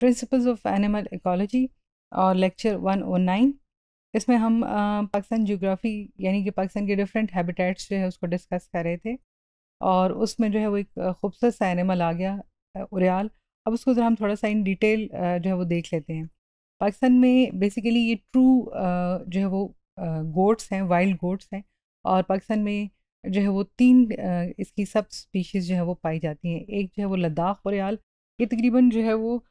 principles of animal ecology और lecture 109 इसमें हम पाकिस्तान जोग्राफ़ी यानी कि पाकिस्तान के डिफरेंट हैबिटेट्स जो है उसको डिस्कस कर रहे थे और उसमें जो है वो एक खूबसूरत सा एनिमल आ गया उरियाल अब उसको ज़रा हम थोड़ा सा इन डिटेल जो है वो देख लेते हैं पाकिस्तान में बेसिकली ये ट्रू जो है वो गोट्स हैं वाइल्ड गोट्स हैं और पाकिस्तान में जो है वो तीन इसकी सब स्पीशीज़ जो है वो पाई जाती हैं एक जो है वो लद्दाख और ये तकरीबन जो है वो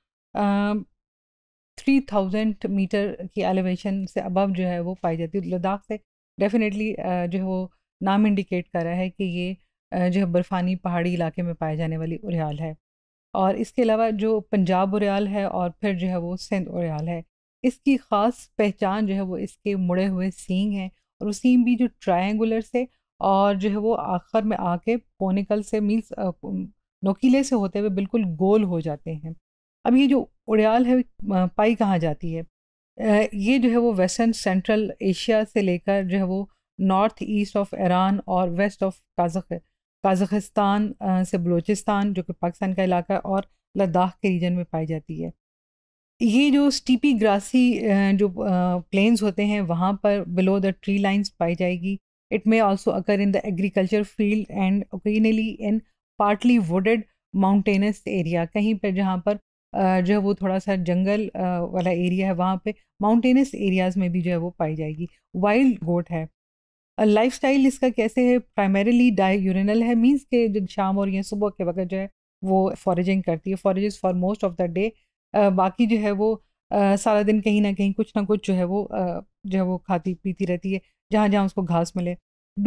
थ्री थाउजेंड मीटर की एलिवेशन से अबव जो है वो पाई जाती है लद्दाख से डेफिनेटली जो है वो नाम इंडिकेट कर रहा है कि ये जो है बर्फ़ानी पहाड़ी इलाके में पाए जाने वाली उरियाल है और इसके अलावा जो पंजाब उरियाल है और फिर जो है वो सिंध उरियाल है इसकी ख़ास पहचान जो है वो इसके मुड़े हुए सींग हैं और वो सींग भी जो ट्राइंगुलर से और जो है वो आखिर में आके कोनिकल से मीन्स नोकीले से होते हुए बिल्कुल गोल हो जाते हैं अब ये जो उड़ियाल है पाई कहाँ जाती है ये जो है वो वेस्टर्न सेंट्रल एशिया से लेकर जो है वो नॉर्थ ईस्ट ऑफ ईरान और वेस्ट ऑफ काजख काजखस्तान से बलूचिस्तान जो कि पाकिस्तान का इलाका है और लद्दाख के रीजन में पाई जाती है ये जो स्टीपी ग्रासी जो प्लेन्स होते हैं वहाँ पर बिलो द ट्री लाइंस पाई जाएगी it may also occur in the agriculture field and occasionally in partly wooded mountainous area कहीं पर जहाँ पर जो है वो थोड़ा सा जंगल वाला एरिया है वहाँ पे माउंटेनस एरियाज़ में भी जो है वो पाई जाएगी वाइल्ड गोट है लाइफ स्टाइल इसका कैसे है प्राइमरीली डाई यूरिनल है मीन्स के शाम और या सुबह के वक्त जो है वो फॉरेजिंग करती है forage for most of the day बाकी जो है वो आ, सारा दिन कहीं ना कहीं कुछ ना कुछ जो है वो आ, जो है वो खाती पीती रहती है जहाँ जहाँ उसको घास मिले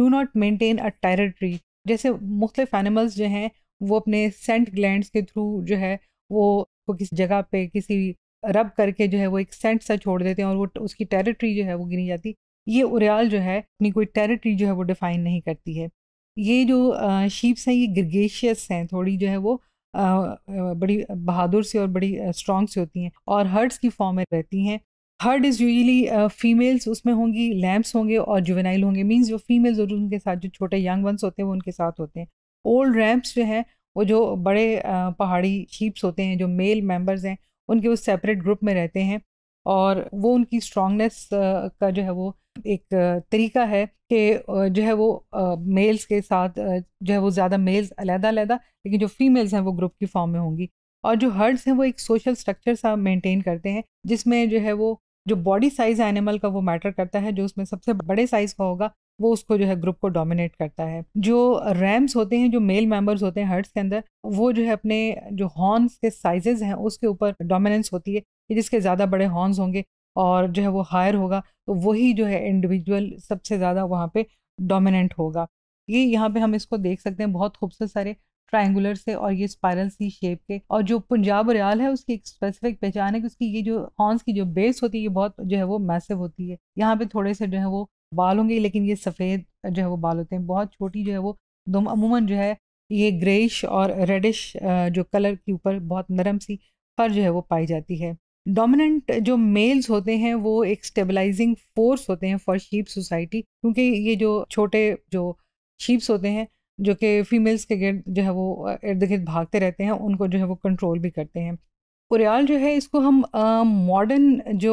do not maintain a territory जैसे मुख्तफ एनिमल्स जो हैं वो अपने सेंट ग्लैंड के थ्रू जो है वो को किसी जगह पे किसी रब करके जो है वो एक सेंट सा छोड़ देते हैं और वो उसकी टेरिटरी जो है वो गिनी जाती ये उरियाल जो है अपनी कोई टेरिटरी जो है वो डिफाइन नहीं करती है ये जो शीप्स हैं ये ग्रिगेशियस हैं थोड़ी जो है वो आ, बड़ी बहादुर सी और बड़ी स्ट्रॉन्ग सी होती हैं और हर्ड्स की फॉर्म में रहती हैं हर्ड इज़ यूजली फीमेल्स उसमें होंगी लैम्प्स होंगे और जुवेनाइल होंगे मीन्स जो फीमेल्स और उनके साथ जो छोटे यंग वंस होते हैं वो उनके साथ होते हैं ओल्ड रैम्प्स जो है वो जो बड़े पहाड़ी शीप्स होते हैं जो मेल मेंबर्स हैं उनके वो सेपरेट ग्रुप में रहते हैं और वो उनकी स्ट्रांगनेस का जो है वो एक तरीका है कि जो है वो मेल्स के साथ जो है वो ज़्यादा मेल्स अलहदा अलहदा लेकिन जो फीमेल्स हैं वो ग्रुप की फॉर्म में होंगी और जो हर्ड्स हैं वो एक सोशल स्ट्रक्चर सा मेंटेन करते हैं जिसमें जो है वो जो बॉडी साइज़ एनिमल का वो मैटर करता है जो उसमें सबसे बड़े साइज़ का होगा वो उसको जो है ग्रुप को डोमिनेट करता है जो रैम्स होते हैं जो मेल मेंबर्स होते हैं हर्ट्स के अंदर वो जो है अपने जो हॉर्न्स के साइजेज हैं उसके ऊपर डोमिनेंस होती है कि जिसके ज़्यादा बड़े हॉर्न्स होंगे और जो है वो हायर होगा तो वही जो है इंडिविजुअल सबसे ज़्यादा वहाँ पे डोमिनेंट होगा ये यहाँ पे हम इसको देख सकते हैं बहुत खूबसूरत सारे ट्राइंगुलर से और ये स्पायरल सी शेप के और जो पंजाब रियाल है उसकी एक स्पेसिफिक पहचान है कि उसकी ये जो हॉर्न्स की जो बेस होती है ये बहुत जो है वो मैसिव होती है यहाँ पे थोड़े से जो है वो बाल होंगे लेकिन ये सफ़ेद जो है वो बाल होते हैं बहुत छोटी जो है वो दम अमूमन जो है ये ग्रेश और रेडिश जो कलर के ऊपर बहुत नरम सी फर जो है वो पाई जाती है डोमिनेंट जो मेल्स होते हैं वो एक स्टेबलाइजिंग फोर्स होते हैं फॉर शीप सोसाइटी क्योंकि ये जो छोटे जो शीप्स होते हैं जो कि फीमेल्स के गिर्द जो है वो इर्द गिर्द भागते रहते हैं उनको जो है वो कंट्रोल भी करते हैं कुरियाल जो है इसको हम मॉडर्न जो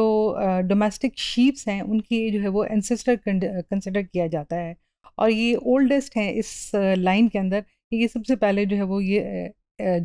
डोमेस्टिक शीप्स हैं उनकी जो है वो एंसेस्टर कंसिडर किया जाता है और ये ओल्डेस्ट हैं इस लाइन के अंदर कि ये सबसे पहले जो है वो ये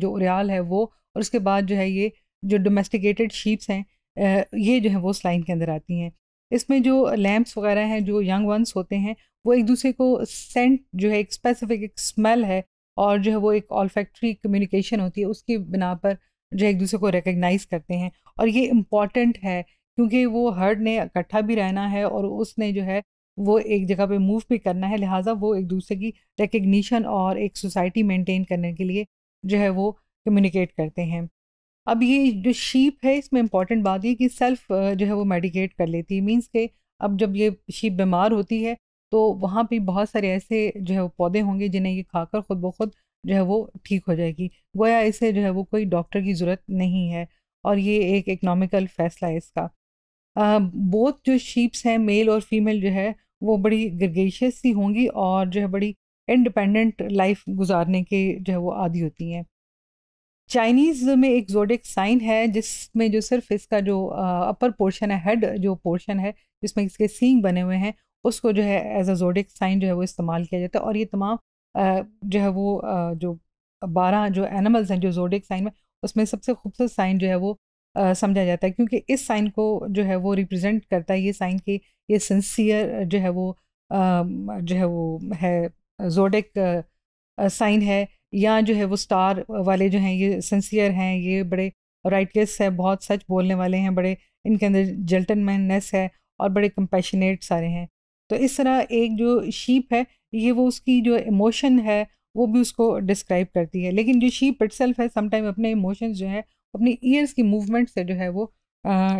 जो उरियाल है वो और उसके बाद जो है ये जो डोमेस्टिकेटेड शीप्स हैं ये जो है वो उस लाइन के अंदर आती हैं इसमें जो लैम्प्स वगैरह हैं जो यंग वंस होते हैं वो एक दूसरे को सेंट जो है एक स्पेसिफिक एक स्मेल है और जो है वो एक ऑलफैक्ट्री कम्युनिकेशन होती है उसकी बिना पर जो एक दूसरे को रिकग्नाइज़ करते हैं और ये इम्पॉर्टेंट है क्योंकि वो हर्ड ने इकट्ठा भी रहना है और उसने जो है वो एक जगह पे मूव भी करना है लिहाजा वो एक दूसरे की रिकग्निशन और एक सोसाइटी मेंटेन करने के लिए जो है वो कम्युनिकेट करते हैं अब ये जो शीप है इसमें इम्पॉर्टेंट बात ये कि सेल्फ जो है वो मेडिकेट कर लेती है मीन्स के अब जब ये शीप बीमार होती है तो वहाँ पे बहुत सारे ऐसे जो है वो पौधे होंगे जिन्हें ये खाकर खुद ब खुद जो है वो ठीक हो जाएगी गोया इसे जो है वो कोई डॉक्टर की ज़रूरत नहीं है और ये एक इकनॉमिकल फैसला है इसका बोथ जो शीप्स हैं मेल और फीमेल जो है वो बड़ी ग्रगेशियस सी होंगी और जो है बड़ी इंडिपेंडेंट लाइफ गुजारने के जो है वो आदि होती हैं चाइनीज़ में एक जोडिक साइन है जिसमें जो सिर्फ इसका जो अपर पोर्शन है हेड जो पोर्शन है जिसमें इसके सींग बने हुए हैं उसको जो है एज अ जोडिक साइन जो है वो इस्तेमाल किया जाता है और ये तमाम जो है वो जो बारह जो एनिमल्स हैं जो जोडिक साइन में उसमें सबसे खूबसूरत साइन जो है वो समझा जाता है क्योंकि इस साइन को जो है वो रिप्रेजेंट करता है ये साइन की ये सिंसियर जो है वो जो है वो है जोडिक साइन है या जो है वो स्टार वाले जो हैं ये सिंसियर हैं ये बड़े राइटियस है बहुत सच बोलने वाले हैं बड़े इनके अंदर जेल्टनमैननेस है और बड़े कंपेशनेट सारे हैं तो इस तरह एक जो शीप है ये वो उसकी जो इमोशन है वो भी उसको डिस्क्राइब करती है लेकिन जो शीप इटसेल्फ है समटाइम अपने इमोशंस जो है अपनी ईयर्स की मूवमेंट से जो है वो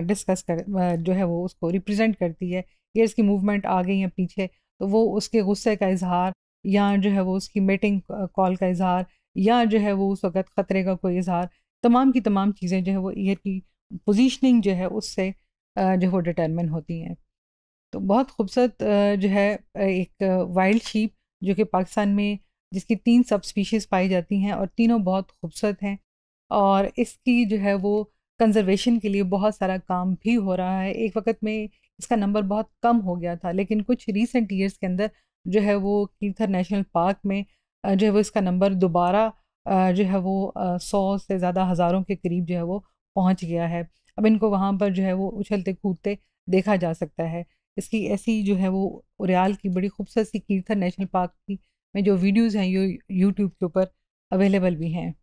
डिस्कस कर जो है वो उसको रिप्रेजेंट करती है ईयर्स की मूवमेंट आ गई या पीछे तो वो उसके गुस्से का इजहार या जो है वो उसकी मेटिंग कॉल का इजहार या जो है वो उस वक़्त ख़तरे का कोई इजहार तमाम की तमाम चीज़ें जो है वो ईयर की पोजीशनिंग जो है उससे जो वो डिटर्मिन होती हैं तो बहुत खूबसूरत जो है एक वाइल्ड शीप जो कि पाकिस्तान में जिसकी तीन सब स्पीशीज़ पाई जाती हैं और तीनों बहुत खूबसूरत हैं और इसकी जो है वो कंजर्वेशन के लिए बहुत सारा काम भी हो रहा है एक वक्त में इसका नंबर बहुत कम हो गया था लेकिन कुछ रीसेंट ईयर्स के अंदर जो है वो कीथर नेशनल पार्क में जो है वो इसका नंबर दोबारा जो है वो सौ से ज़्यादा हज़ारों के करीब जो है वो पहुंच गया है अब इनको वहाँ पर जो है वो उछलते कूदते देखा जा सकता है इसकी ऐसी जो है वो उरियाल की बड़ी खूबसूरत सी कीर्थन नेशनल पार्क की में जो वीडियोज़ हैं ये यूट्यूब के ऊपर अवेलेबल भी हैं